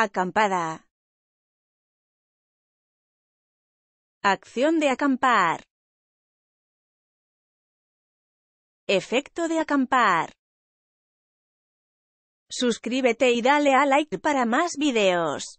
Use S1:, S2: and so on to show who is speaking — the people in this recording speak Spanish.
S1: Acampada.
S2: Acción de acampar. Efecto de acampar. Suscríbete y dale a like para más videos.